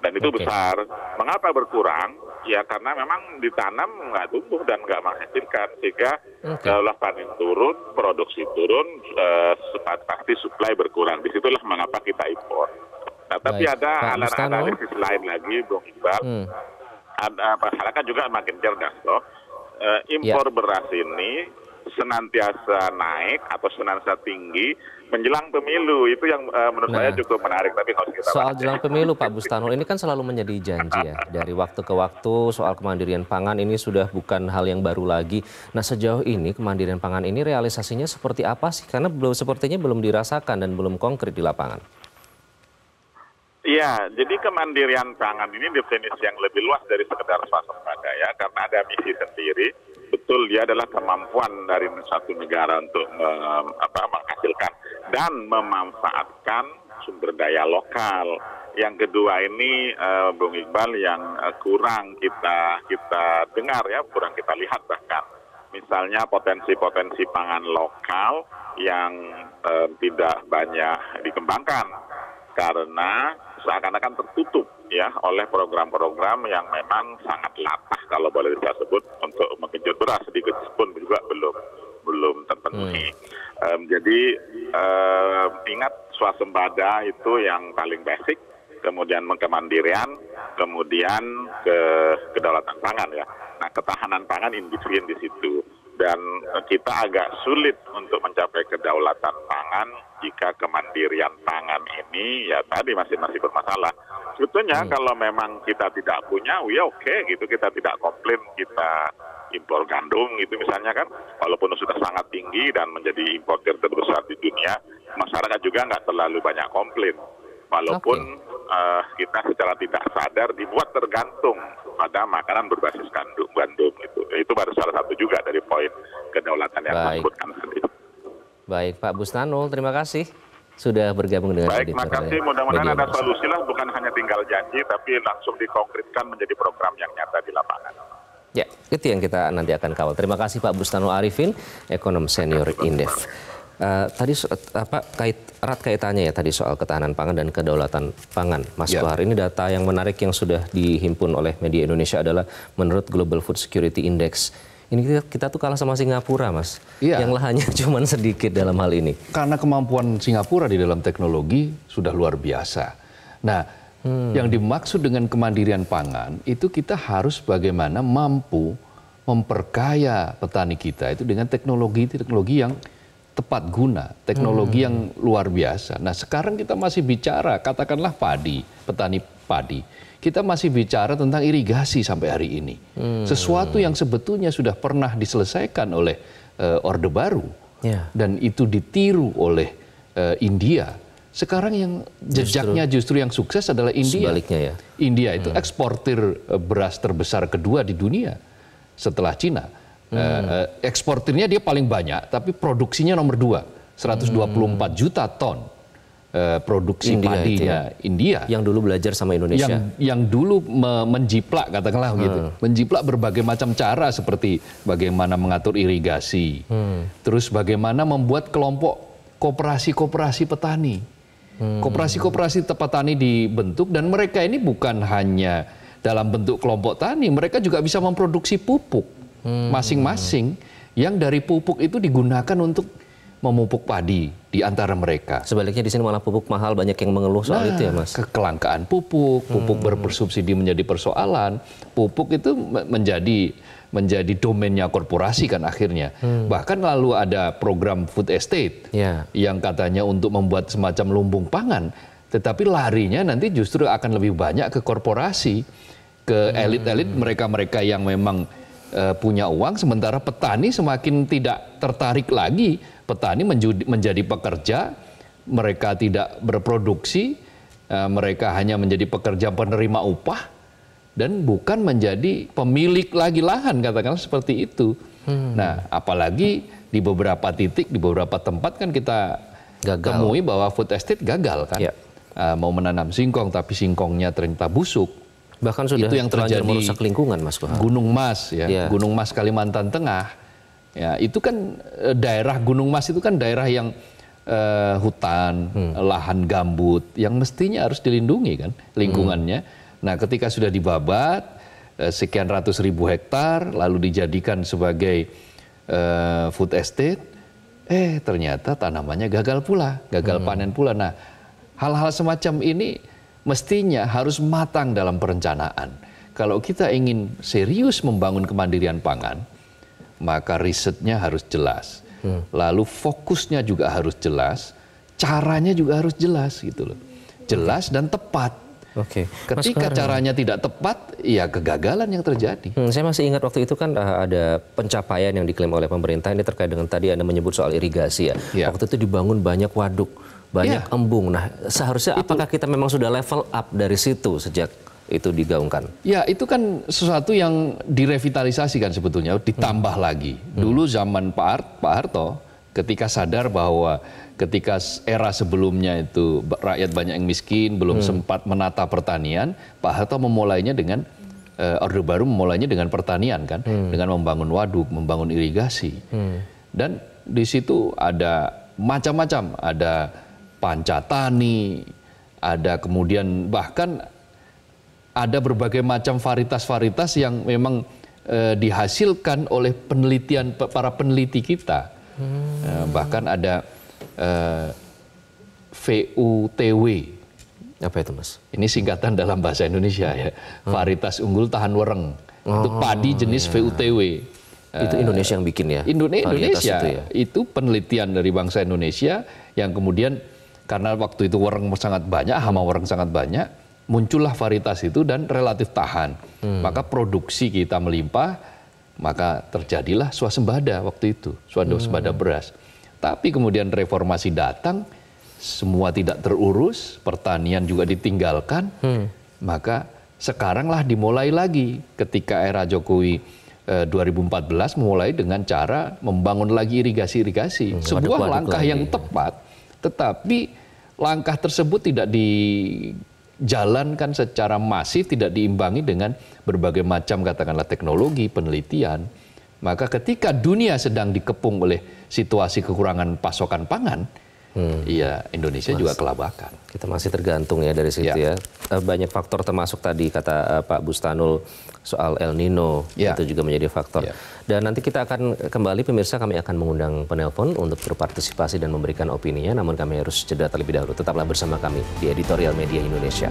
dan itu okay. besar. Mengapa berkurang? Ya karena memang ditanam nggak tumbuh dan nggak menghasilkan Jika okay. Eh, panen turun, produksi turun, eh, sepat pasti supply berkurang. Disitulah mengapa kita impor. Nah, tapi Baik. ada analisis lain lagi, Bung Iqbal. Hmm. Ada eh, masyarakat juga makin cerdas loh. Eh, impor yeah. beras ini senantiasa naik atau senantiasa tinggi menjelang pemilu itu yang uh, menurut nah, saya cukup menarik tapi harus kita soal jelang pemilu Pak Bustanul ini kan selalu menjadi janji ya dari waktu ke waktu soal kemandirian pangan ini sudah bukan hal yang baru lagi nah sejauh ini kemandirian pangan ini realisasinya seperti apa sih karena belum sepertinya belum dirasakan dan belum konkret di lapangan Iya, jadi kemandirian pangan ini definisi yang lebih luas dari sekedar swasembada ya, karena ada misi sendiri, betul dia adalah kemampuan dari satu negara untuk um, apa, menghasilkan dan memanfaatkan sumber daya lokal. Yang kedua ini uh, Bung Iqbal yang uh, kurang kita kita dengar ya, kurang kita lihat bahkan. Misalnya potensi-potensi pangan lokal yang uh, tidak banyak dikembangkan karena seakan nah, akan tertutup ya oleh program-program yang memang sangat latah kalau boleh kita sebut untuk mengejut beras sedikit pun juga belum belum terpenuhi. Hmm. Um, jadi um, ingat swasembada itu yang paling basic, kemudian kemandirian, kemudian ke kedaulatan pangan ya. Nah ketahanan pangan in between di situ dan eh, kita agak sulit untuk mencapai kedaulatan pangan jika kemandirian pangan ini ya tadi masih masih bermasalah. Sebetulnya hmm. kalau memang kita tidak punya, ya oke okay, gitu kita tidak komplain kita impor gandum gitu misalnya kan walaupun sudah sangat tinggi dan menjadi importer terbesar di dunia masyarakat juga nggak terlalu banyak komplain walaupun okay. uh, eh, kita secara tidak sadar dibuat tergantung pada makanan berbasis kandung gandum itu. Itu baru salah satu juga dari poin kedaulatan yang Baik. disebutkan tadi. Baik, Pak Busnanul, terima kasih sudah bergabung dengan Baik, terima kasih. Mudah-mudahan ada solusi lah, bukan hanya tinggal janji, tapi langsung dikonkretkan menjadi program yang nyata di lapangan. Ya, itu yang kita nanti akan kawal. Terima kasih Pak Bustanul Arifin, ekonom senior Indef. Uh, tadi apa kait erat kaitannya ya tadi soal ketahanan pangan dan kedaulatan pangan. Mas yeah. Kohar, ini data yang menarik yang sudah dihimpun oleh media Indonesia adalah menurut Global Food Security Index. Ini kita, kita tuh kalah sama Singapura, Mas. Yeah. Yang lahannya cuma sedikit dalam hal ini. Karena kemampuan Singapura di dalam teknologi sudah luar biasa. Nah, hmm. yang dimaksud dengan kemandirian pangan itu kita harus bagaimana mampu memperkaya petani kita itu dengan teknologi-teknologi yang tepat guna, teknologi hmm. yang luar biasa. Nah, sekarang kita masih bicara, katakanlah padi, petani padi. Kita masih bicara tentang irigasi sampai hari ini. Hmm. Sesuatu yang sebetulnya sudah pernah diselesaikan oleh uh, Orde Baru. Yeah. Dan itu ditiru oleh uh, India. Sekarang yang jejaknya justru, justru yang sukses adalah India. Sebaliknya ya. India itu hmm. eksportir eh, beras terbesar kedua di dunia setelah Cina. Hmm. Eksportirnya dia paling banyak, tapi produksinya nomor dua, 124 hmm. juta ton eh, produksi India padinya ya. India. Yang dulu belajar sama Indonesia. Yang, yang dulu me menjiplak katakanlah hmm. gitu, menjiplak berbagai macam cara seperti bagaimana mengatur irigasi, hmm. terus bagaimana membuat kelompok kooperasi kooperasi petani, hmm. koperasi-koperasi tepat tani dibentuk dan mereka ini bukan hanya dalam bentuk kelompok tani, mereka juga bisa memproduksi pupuk Hmm. masing-masing yang dari pupuk itu digunakan untuk memupuk padi di antara mereka. Sebaliknya di sini malah pupuk mahal banyak yang mengeluh soal nah, itu ya nah, mas. Kekelangkaan pupuk, pupuk hmm. berpersubsidi menjadi persoalan, pupuk itu menjadi menjadi domennya korporasi kan akhirnya. Hmm. Bahkan lalu ada program food estate yeah. yang katanya untuk membuat semacam lumbung pangan, tetapi larinya nanti justru akan lebih banyak ke korporasi, ke hmm. elit-elit mereka-mereka yang memang Eh, punya uang, sementara petani semakin tidak tertarik lagi. Petani menjudi, menjadi pekerja, mereka tidak berproduksi, eh, mereka hanya menjadi pekerja penerima upah dan bukan menjadi pemilik lagi lahan katakanlah seperti itu. Hmm. Nah, apalagi di beberapa titik, di beberapa tempat kan kita gagal. temui bahwa food estate gagal kan. Ya. Eh, mau menanam singkong tapi singkongnya ternyata busuk Bahkan sudah itu yang terjadi merusak lingkungan, Mas Kohar. Gunung Mas ya, ya. Gunung Mas Kalimantan Tengah. Ya, itu kan eh, daerah Gunung Mas itu kan daerah yang uh, hutan, hmm. lahan gambut yang mestinya harus dilindungi kan lingkungannya. Hmm. Nah, ketika sudah dibabat eh, sekian ratus ribu hektar lalu dijadikan sebagai uh, food estate, eh ternyata tanamannya gagal pula, gagal hmm. panen pula. Nah, hal-hal semacam ini mestinya harus matang dalam perencanaan. Kalau kita ingin serius membangun kemandirian pangan, maka risetnya harus jelas. Hmm. Lalu fokusnya juga harus jelas, caranya juga harus jelas gitu loh. Jelas dan tepat. Oke. Okay. Ketika caranya tidak tepat, ya kegagalan yang terjadi. Hmm, saya masih ingat waktu itu kan eh, ada pencapaian yang diklaim oleh pemerintah ini terkait dengan tadi Anda menyebut soal irigasi ya. ya. Waktu itu dibangun banyak waduk banyak yeah. embung. Nah, seharusnya itu. apakah kita memang sudah level up dari situ sejak itu digaungkan? Ya, itu kan sesuatu yang direvitalisasi kan sebetulnya, ditambah hmm. lagi. Hmm. Dulu zaman Pak, Art Pak Harto ketika sadar bahwa ketika era sebelumnya itu rakyat banyak yang miskin, belum hmm. sempat menata pertanian, Pak Harto memulainya dengan eh, Orde Baru memulainya dengan pertanian kan, hmm. dengan membangun waduk, membangun irigasi. Hmm. Dan di situ ada macam-macam, ada pancatani, ada kemudian bahkan ada berbagai macam varietas-varietas yang memang e, dihasilkan oleh penelitian para peneliti kita. Hmm. E, bahkan ada e, eh, VUTW. Apa itu mas? Ini singkatan dalam bahasa Indonesia ya. Hmm. Varietas unggul tahan wereng. Oh, iya. itu padi jenis iya. VUTW. Itu Indonesia yang bikin ya? Indonesia. Indonesia itu, ya? itu penelitian dari bangsa Indonesia yang kemudian karena waktu itu wereng sangat banyak, hama wereng sangat banyak, muncullah varietas itu dan relatif tahan. Hmm. Maka produksi kita melimpah, maka terjadilah swasembada waktu itu, hmm. swasembada hmm. beras. Tapi kemudian reformasi datang, semua tidak terurus, pertanian juga ditinggalkan, hmm. maka sekaranglah dimulai lagi ketika era Jokowi 2014 eh, mulai dengan cara membangun lagi irigasi-irigasi. Hmm, Sebuah waduk langkah lagi. yang tepat tetapi langkah tersebut tidak dijalankan secara masif, tidak diimbangi dengan berbagai macam katakanlah teknologi, penelitian. Maka ketika dunia sedang dikepung oleh situasi kekurangan pasokan pangan, Hmm. Iya, Indonesia masih, juga kelabakan. Kita masih tergantung ya dari situ ya. ya. Eh, banyak faktor termasuk tadi kata eh, Pak Bustanul soal El Nino ya. itu juga menjadi faktor. Ya. Dan nanti kita akan kembali pemirsa kami akan mengundang penelpon untuk berpartisipasi dan memberikan opininya namun kami harus jeda terlebih dahulu. Tetaplah bersama kami di Editorial Media Indonesia.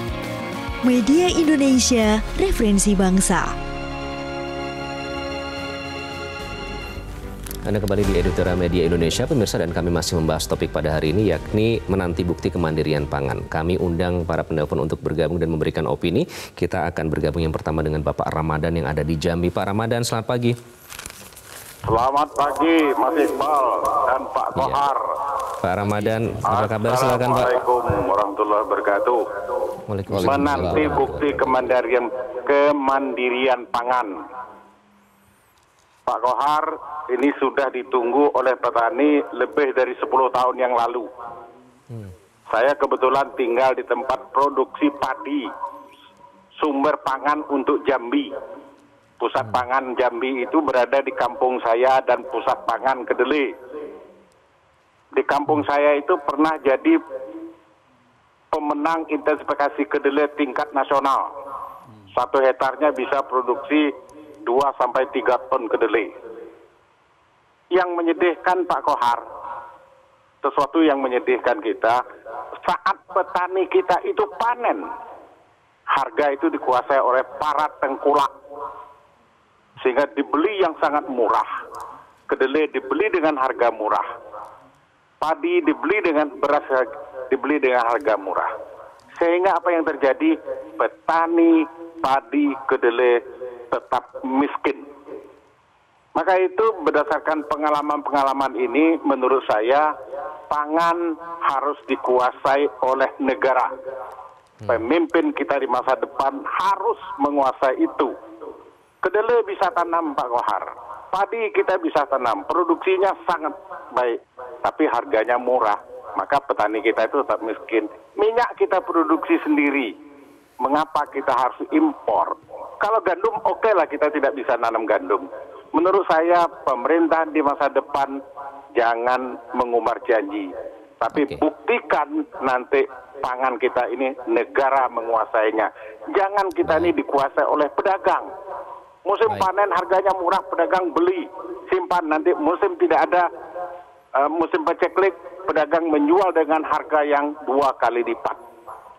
Media Indonesia, referensi bangsa. Anda kembali di Editora Media Indonesia, pemirsa, dan kami masih membahas topik pada hari ini, yakni menanti bukti kemandirian pangan. Kami undang para penelpon untuk bergabung dan memberikan opini. Kita akan bergabung yang pertama dengan Bapak Ramadan yang ada di Jambi. Pak Ramadan, selamat pagi. Selamat pagi Mas Iqbal dan Pak Kohar. Iya. Ya. Pak Ramadan, apa kabar? Silakan Pak. Assalamualaikum warahmatullahi wabarakatuh. Menanti bukti kemandirian kemandirian pangan. Pak Kohar, ini sudah ditunggu oleh petani lebih dari 10 tahun yang lalu. Hmm. Saya kebetulan tinggal di tempat produksi padi, sumber pangan untuk Jambi Pusat pangan Jambi itu berada di kampung saya dan pusat pangan Kedeli. Di kampung saya itu pernah jadi pemenang intensifikasi kedelai tingkat nasional. Satu hektarnya bisa produksi 2 sampai 3 ton kedelai. Yang menyedihkan Pak Kohar, sesuatu yang menyedihkan kita, saat petani kita itu panen, harga itu dikuasai oleh para tengkulak sehingga dibeli yang sangat murah. Kedelai dibeli dengan harga murah. Padi dibeli dengan beras dibeli dengan harga murah. Sehingga apa yang terjadi? Petani padi kedelai tetap miskin. Maka itu berdasarkan pengalaman-pengalaman ini menurut saya pangan harus dikuasai oleh negara. Hmm. Pemimpin kita di masa depan harus menguasai itu Kedelai bisa tanam Pak Kohar, padi kita bisa tanam, produksinya sangat baik, tapi harganya murah. Maka petani kita itu tetap miskin. Minyak kita produksi sendiri. Mengapa kita harus impor? Kalau gandum oke okay lah kita tidak bisa nanam gandum. Menurut saya pemerintah di masa depan jangan mengumbar janji, tapi okay. buktikan nanti pangan kita ini negara menguasainya. Jangan kita ini dikuasai oleh pedagang Musim Baik. panen harganya murah, pedagang beli, simpan nanti musim tidak ada uh, musim paceklik, pedagang menjual dengan harga yang dua kali lipat.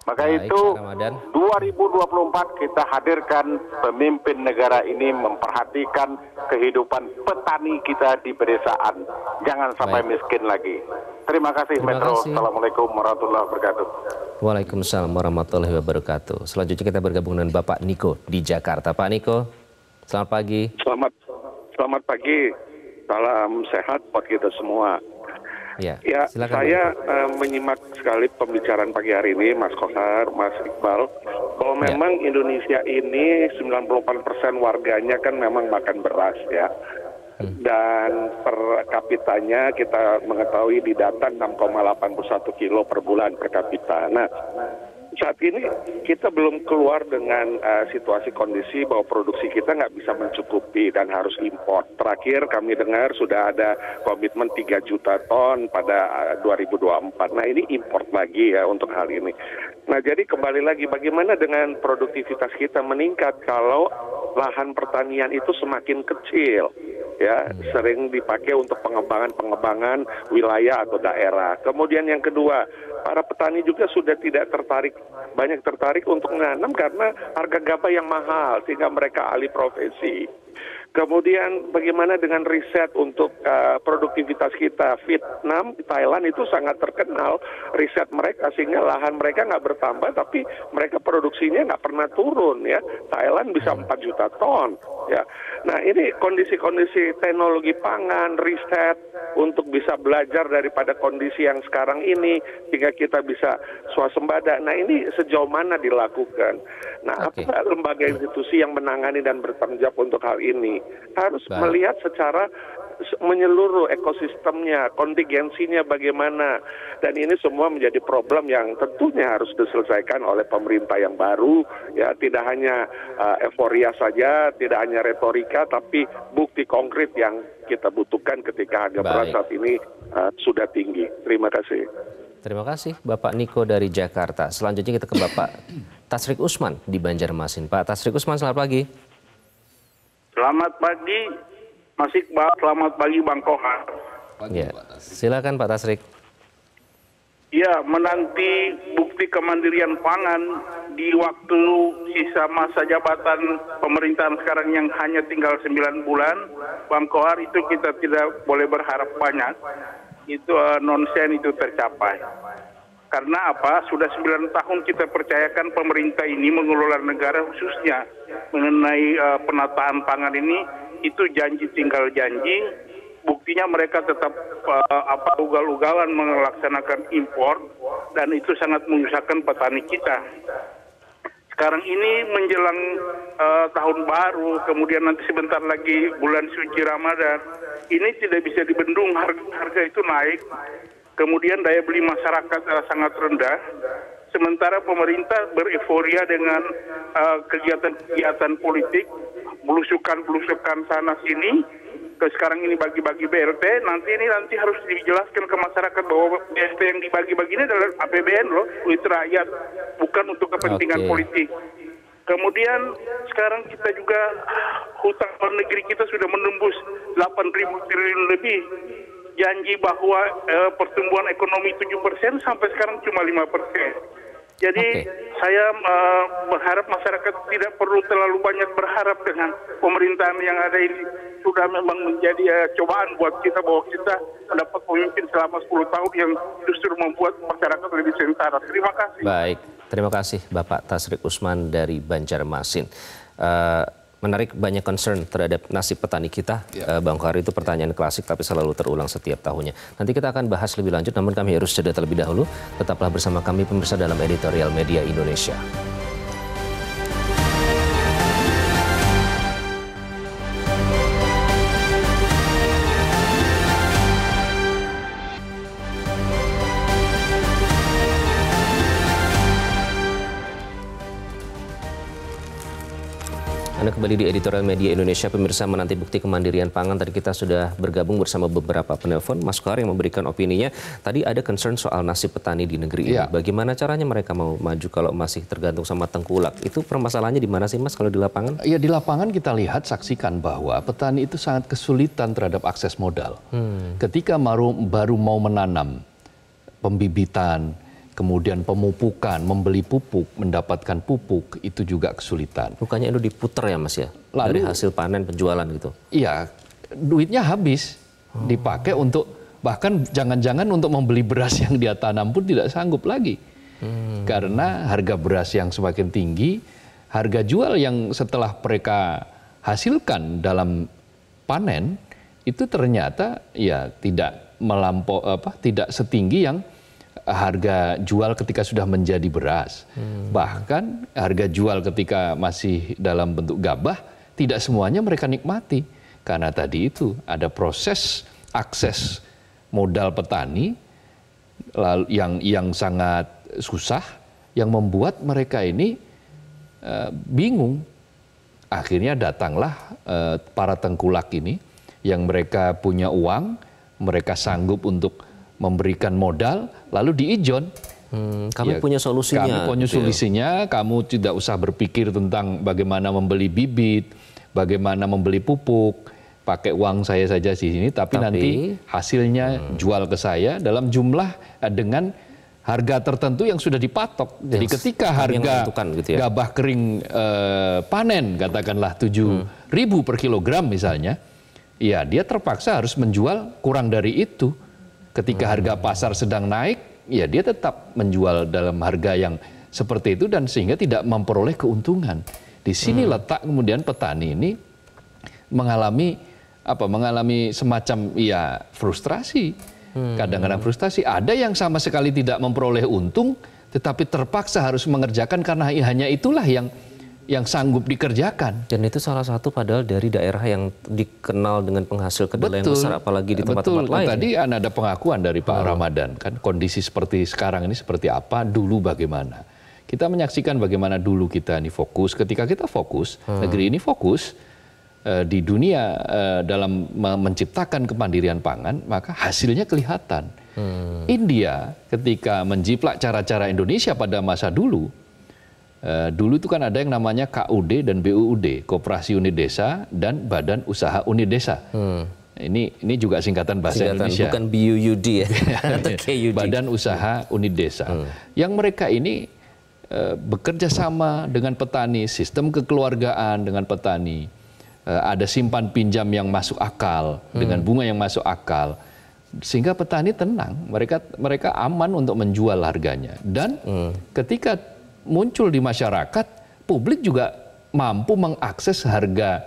Maka Baik, itu Ramadan. 2024 kita hadirkan pemimpin negara ini memperhatikan kehidupan petani kita di pedesaan. Jangan sampai Baik. miskin lagi. Terima kasih Terima Metro. Kasih. Assalamualaikum warahmatullahi wabarakatuh. Waalaikumsalam warahmatullahi wabarakatuh. Selanjutnya kita bergabung dengan Bapak Niko di Jakarta. Pak Niko, Selamat pagi. Selamat selamat pagi. Salam sehat buat kita semua. Ya, ya silakan, saya uh, menyimak sekali pembicaraan pagi hari ini, Mas Kohar, Mas Iqbal. Kalau ya. memang ya. Indonesia ini 98% warganya kan memang makan beras ya. Hmm. Dan per kapitanya kita mengetahui di data 6,81 kilo per bulan per kapita. Nah, saat ini kita belum keluar dengan uh, situasi kondisi bahwa produksi kita nggak bisa mencukupi dan harus import. Terakhir kami dengar sudah ada komitmen 3 juta ton pada eh, uh, 2024. Nah ini import lagi ya untuk hal ini. Nah jadi kembali lagi bagaimana dengan produktivitas kita meningkat kalau lahan pertanian itu semakin kecil ya hmm. sering dipakai untuk pengembangan-pengembangan wilayah atau daerah. Kemudian yang kedua, para petani juga sudah tidak tertarik banyak tertarik untuk menanam karena harga gabah yang mahal sehingga mereka alih profesi. Kemudian bagaimana dengan riset untuk uh, produktivitas kita? Vietnam, Thailand itu sangat terkenal riset mereka sehingga lahan mereka nggak bertambah tapi mereka produksinya nggak pernah turun ya. Thailand bisa 4 hmm. juta ton ya. Nah ini kondisi-kondisi teknologi pangan, riset untuk bisa belajar daripada kondisi yang sekarang ini sehingga kita bisa swasembada. Nah ini sejauh mana dilakukan? Nah okay. apa lembaga institusi yang menangani dan bertanggung jawab untuk hal ini harus Baik. melihat secara menyeluruh ekosistemnya, kontingensinya bagaimana. Dan ini semua menjadi problem yang tentunya harus diselesaikan oleh pemerintah yang baru. Ya, tidak hanya uh, euforia saja, tidak hanya retorika, tapi bukti konkret yang kita butuhkan ketika harga beras saat ini uh, sudah tinggi. Terima kasih. Terima kasih Bapak Niko dari Jakarta. Selanjutnya kita ke Bapak Tasrik Usman di Banjarmasin. Pak Tasrik Usman, selamat pagi. Selamat pagi. Mas Iqbal, selamat pagi Bang Kohar. Pagi, ya. Pak Silakan Pak Tasrik. Ya, menanti bukti kemandirian pangan di waktu sisa masa jabatan pemerintahan sekarang yang hanya tinggal 9 bulan, Bang Kohar itu kita tidak boleh berharap banyak. Itu uh, nonsen itu tercapai. Karena apa? Sudah 9 tahun kita percayakan pemerintah ini mengelola negara khususnya mengenai uh, penataan pangan ini itu janji tinggal janji buktinya mereka tetap uh, apa ugal-ugalan melaksanakan impor dan itu sangat menyusahkan petani kita. Sekarang ini menjelang uh, tahun baru, kemudian nanti sebentar lagi bulan suci Ramadan, ini tidak bisa dibendung harga, harga itu naik. Kemudian daya beli masyarakat uh, sangat rendah. Sementara pemerintah bereforia dengan eh, kegiatan-kegiatan uh, politik, mulus belusukan sana sini ke sekarang ini bagi-bagi BRT nanti ini nanti harus dijelaskan ke masyarakat bahwa BRT yang dibagi-bagi ini adalah APBN loh duit rakyat bukan untuk kepentingan okay. politik Kemudian sekarang kita juga hutang luar negeri kita sudah menembus 8.000 triliun lebih. Janji bahwa eh, pertumbuhan ekonomi 7 persen sampai sekarang cuma 5 persen. Jadi okay. saya uh, eh, berharap masyarakat tidak perlu terlalu banyak berharap dengan pemerintahan yang ada ini sudah memang menjadi uh, cobaan buat kita bahwa kita mendapat pemimpin selama 10 tahun yang justru membuat masyarakat lebih sengsara. Terima kasih. Baik, terima kasih Bapak Tasrik Usman dari Banjarmasin. Uh, menarik banyak concern terhadap nasib petani kita. Ya. Eh, Bang Kohar itu pertanyaan klasik tapi selalu terulang setiap tahunnya. Nanti kita akan bahas lebih lanjut namun kami harus jeda terlebih dahulu. Tetaplah bersama kami pemirsa dalam editorial media Indonesia. Anda kembali di editorial media Indonesia, pemirsa menanti bukti kemandirian pangan. Tadi kita sudah bergabung bersama beberapa penelpon, Mas Kohar yang memberikan opininya. Tadi ada concern soal nasib petani di negeri ya. ini. Iya. Bagaimana caranya mereka mau maju kalau masih tergantung sama tengkulak? Itu permasalahannya di mana sih Mas kalau di lapangan? Ya di lapangan kita lihat, saksikan bahwa petani itu sangat kesulitan terhadap akses modal. Hmm. Ketika baru, baru mau menanam pembibitan, kemudian pemupukan, membeli pupuk, mendapatkan pupuk itu juga kesulitan. Bukannya itu diputer ya mas ya? Lalu, Dari hasil panen penjualan gitu? Iya, duitnya habis dipakai untuk bahkan jangan-jangan untuk membeli beras yang dia tanam pun tidak sanggup lagi. Hmm. Karena harga beras yang semakin tinggi, harga jual yang setelah mereka hasilkan dalam panen itu ternyata ya tidak melampau apa tidak setinggi yang harga jual ketika sudah menjadi beras. Hmm. Bahkan harga jual ketika masih dalam bentuk gabah tidak semuanya mereka nikmati karena tadi itu ada proses akses modal petani lalu yang yang sangat susah yang membuat mereka ini uh, bingung. Akhirnya datanglah uh, para tengkulak ini yang mereka punya uang, mereka sanggup untuk memberikan modal lalu di ijon. Hmm, kami ya, punya solusinya. Kami punya gitu ya. solusinya, Gitu. kamu tidak usah berpikir tentang bagaimana membeli bibit, bagaimana membeli pupuk, pakai uang saya saja di sini, tapi, tapi nanti hasilnya hmm. jual ke saya dalam jumlah eh, dengan harga tertentu yang sudah dipatok. Yes. Jadi ketika harga gitu ya. gabah kering eh, panen katakanlah tujuh hmm. ribu per kilogram misalnya, ya dia terpaksa harus menjual kurang dari itu. Ketika harga pasar sedang naik, ya dia tetap menjual dalam harga yang seperti itu dan sehingga tidak memperoleh keuntungan. Di sini hmm. letak kemudian petani ini mengalami apa? Mengalami semacam ya frustrasi. Hmm. Kadang-kadang hmm. Kadang Ada yang sama sekali tidak memperoleh untung, tetapi terpaksa harus mengerjakan karena hanya itulah yang yang sanggup dikerjakan. Dan itu salah satu padahal dari daerah yang dikenal dengan penghasil kedelai betul. yang besar apalagi di tempat-tempat nah, lain. Ya. Tadi ada pengakuan dari Pak oh. Ramadan kan kondisi seperti sekarang ini seperti apa, dulu bagaimana. Kita menyaksikan bagaimana dulu kita ini fokus, ketika kita fokus, hmm. negeri ini fokus eh, di dunia eh, dalam menciptakan kemandirian pangan, maka hasilnya kelihatan. Hmm. India ketika menjiplak cara-cara Indonesia pada masa dulu, Eh, dulu itu kan ada yang namanya KUD dan BUUD, Koperasi Unit Desa dan Badan Usaha Unit Desa. Hmm. Ini ini juga singkatan bahasa singkatan, Indonesia. Bukan BUUD ya, atau KUD. Badan Usaha Unit Desa. Hmm. Yang mereka ini eh, bekerja sama dengan petani, sistem kekeluargaan dengan petani. Eh, ada simpan pinjam yang masuk akal hmm. dengan bunga yang masuk akal sehingga petani tenang mereka mereka aman untuk menjual harganya dan hmm. ketika muncul di masyarakat, publik juga mampu mengakses harga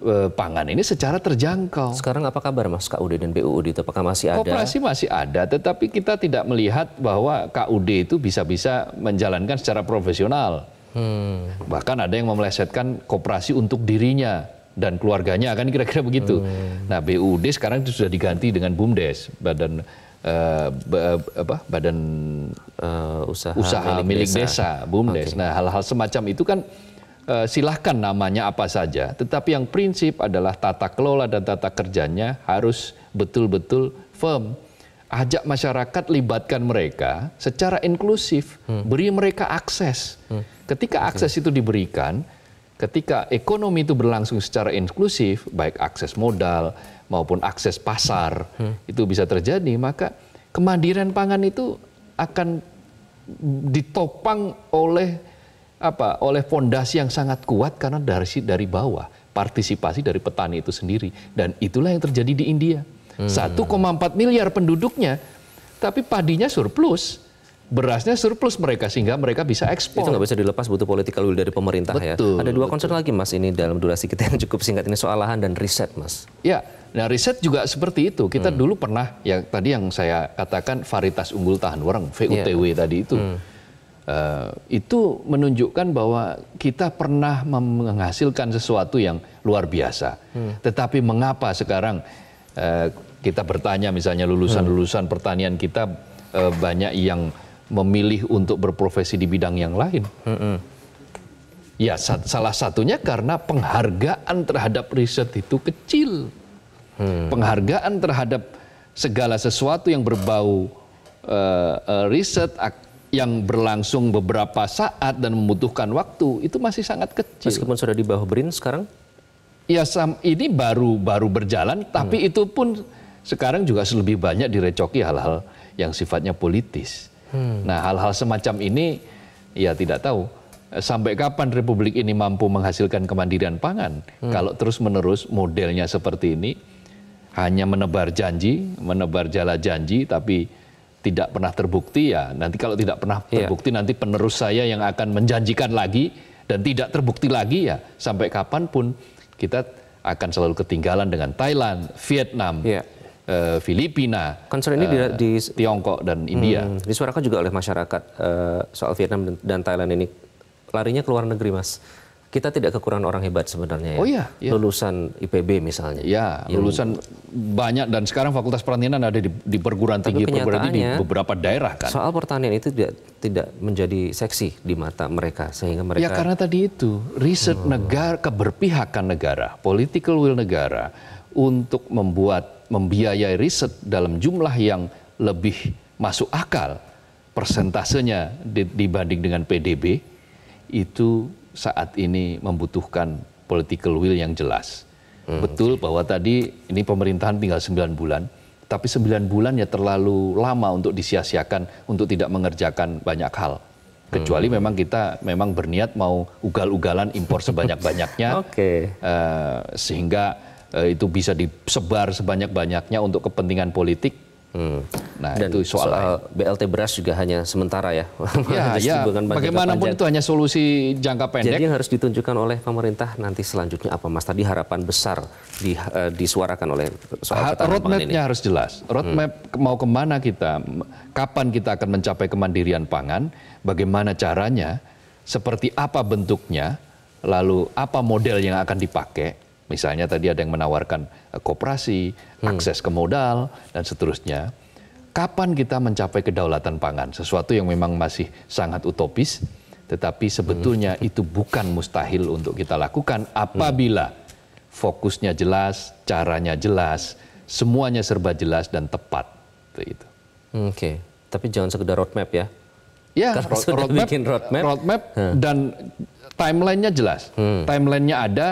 e, pangan ini secara terjangkau. Sekarang apa kabar Mas KUD dan BUUD itu apakah masih ada? Koperasi masih ada, tetapi kita tidak melihat bahwa KUD itu bisa-bisa menjalankan secara profesional. Hmm. Bahkan ada yang memelesetkan koperasi untuk dirinya dan keluarganya kan kira-kira begitu. Hmm. Nah, BUD sekarang sudah diganti dengan BUMDes, Badan uh, apa, badan uh, usaha, usaha milik, milik desa, desa bumdes. Okay. Nah, hal-hal semacam itu kan uh, silahkan namanya apa saja, tetapi yang prinsip adalah tata kelola dan tata kerjanya harus betul-betul firm. Ajak masyarakat libatkan mereka secara inklusif, hmm. beri mereka akses. Hmm. Ketika akses itu diberikan, ketika ekonomi itu berlangsung secara inklusif, baik akses modal, maupun akses pasar hmm. itu bisa terjadi, maka kemandirian pangan itu akan ditopang oleh apa? oleh fondasi yang sangat kuat karena dari dari bawah, partisipasi dari petani itu sendiri dan itulah yang terjadi di India. Hmm. 1,4 miliar penduduknya tapi padinya surplus berasnya surplus mereka sehingga mereka bisa ekspor. Itu nggak bisa dilepas butuh political will dari pemerintah ya. betul, ya. Ada dua betul. concern lagi mas ini dalam durasi kita yang cukup singkat ini soal lahan dan riset mas. Ya, nah riset juga seperti itu. Kita hmm. dulu pernah ya tadi yang saya katakan varietas unggul tahan warang VUTW yeah. tadi itu. Hmm. Uh, itu menunjukkan bahwa kita pernah menghasilkan sesuatu yang luar biasa. Hmm. Tetapi mengapa sekarang uh, kita bertanya misalnya lulusan-lulusan pertanian kita uh, banyak yang memilih untuk berprofesi di bidang yang lain. Mm -hmm. Ya, sa salah satunya karena penghargaan terhadap riset itu kecil. Hmm. Penghargaan terhadap segala sesuatu yang berbau uh, uh, riset yang berlangsung beberapa saat dan membutuhkan waktu itu masih sangat kecil. Meskipun sudah di bawah BRIN sekarang? Ya, sam ini baru baru berjalan, tapi hmm. itu pun sekarang juga lebih banyak direcoki hal-hal yang sifatnya politis. Hmm. Nah, hal-hal semacam ini ya tidak tahu eh, sampai kapan republik ini mampu menghasilkan kemandirian pangan hmm. kalau terus-menerus modelnya seperti ini hanya menebar janji, menebar jala janji tapi tidak pernah terbukti ya. Nanti kalau tidak pernah iya. terbukti yeah. nanti penerus saya yang akan menjanjikan lagi dan tidak terbukti lagi ya sampai kapanpun kita akan selalu ketinggalan dengan Thailand, Vietnam, yeah. Eh, Filipina, concern ini uh, di, Tiongkok dan hmm, India. Hmm, disuarakan juga oleh masyarakat uh, soal Vietnam dan Thailand ini larinya ke luar negeri, Mas kita tidak kekurangan orang hebat sebenarnya ya. Oh iya, iya. Lulusan IPB misalnya. Ya. yang... lulusan banyak dan sekarang Fakultas Pertanian ada di, di perguruan tinggi perguruan tinggi di beberapa daerah kan. Soal pertanian itu tidak tidak menjadi seksi di mata mereka sehingga ya, mereka Ya karena tadi itu riset hmm. negara keberpihakan negara, political will negara untuk membuat membiayai riset dalam jumlah yang lebih masuk akal persentasenya dibanding dengan PDB itu saat ini membutuhkan political will yang jelas. Hmm. Betul bahwa tadi ini pemerintahan tinggal 9 bulan, tapi 9 bulan ya terlalu lama untuk disia-siakan untuk tidak mengerjakan banyak hal. Kecuali hmm. memang kita memang berniat mau ugal-ugalan impor sebanyak-banyaknya. okay. uh, eh, sehingga Eh, itu bisa disebar sebanyak-banyaknya untuk kepentingan politik. Hmm. Nah, Dan itu soal, soal BLT beras juga hanya sementara ya. Ya, ya bagaimanapun itu hanya solusi jangka pendek. Jadi yang harus ditunjukkan oleh pemerintah nanti selanjutnya apa Mas? Tadi harapan besar di, uh, disuarakan oleh soal Roadmapnya harus jelas. Hmm. Roadmap hmm. mau kemana kita, kapan kita akan mencapai kemandirian pangan, bagaimana caranya, seperti apa bentuknya, lalu apa model yang akan dipakai, Misalnya tadi ada yang menawarkan eh, kooperasi, hmm. akses ke modal, dan seterusnya. Kapan kita mencapai kedaulatan pangan? Sesuatu yang memang masih sangat utopis, tetapi hmm. sebetulnya hmm. itu bukan mustahil untuk kita lakukan apabila hmm. fokusnya jelas, caranya jelas, semuanya serba jelas dan tepat. Itu. Oke, okay. tapi jangan sekedar roadmap ya. Ya, Kalau roadmap, roadmap, roadmap hmm. dan timelinenya jelas, hmm. timelinenya ada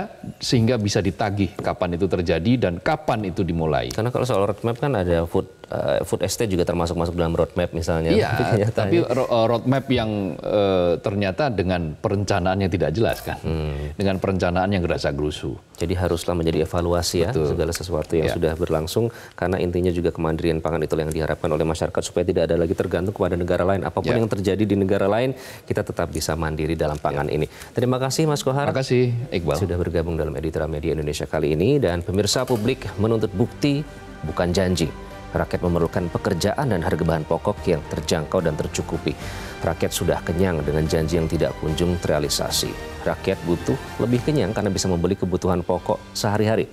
sehingga bisa ditagih kapan itu terjadi dan kapan itu dimulai. Karena kalau soal roadmap kan ada food uh, food estate juga termasuk masuk dalam roadmap misalnya. Iya, tapi, eh, roadmap yang uh, ternyata dengan perencanaan yang tidak jelas kan, hmm. dengan perencanaan yang gerasa gerusu. Jadi haruslah menjadi evaluasi ya Betul. ya segala sesuatu yang ya. sudah berlangsung karena intinya juga kemandirian pangan itu yang diharapkan oleh masyarakat supaya tidak ada lagi tergantung kepada negara lain. Apapun ya. yang terjadi di negara lain, kita tetap bisa mandiri dalam pangan ya. ini. Terima kasih Mas Kohar. Terima kasih Iqbal. Sudah bergabung dalam Editra Media Indonesia kali ini dan pemirsa publik menuntut bukti bukan janji. Rakyat memerlukan pekerjaan dan harga bahan pokok yang terjangkau dan tercukupi. Rakyat sudah kenyang dengan janji yang tidak kunjung terrealisasi. Rakyat butuh lebih kenyang karena bisa membeli kebutuhan pokok sehari-hari.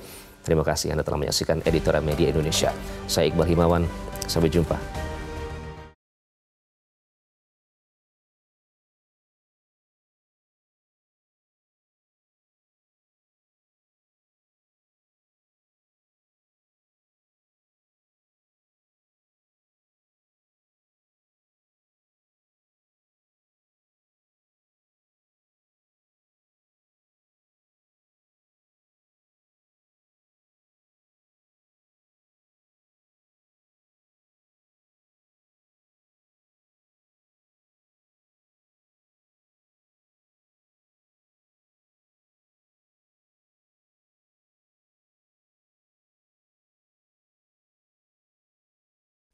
Terima kasih Anda telah menyaksikan Editora Media Indonesia. Saya Iqbal Himawan, sampai jumpa.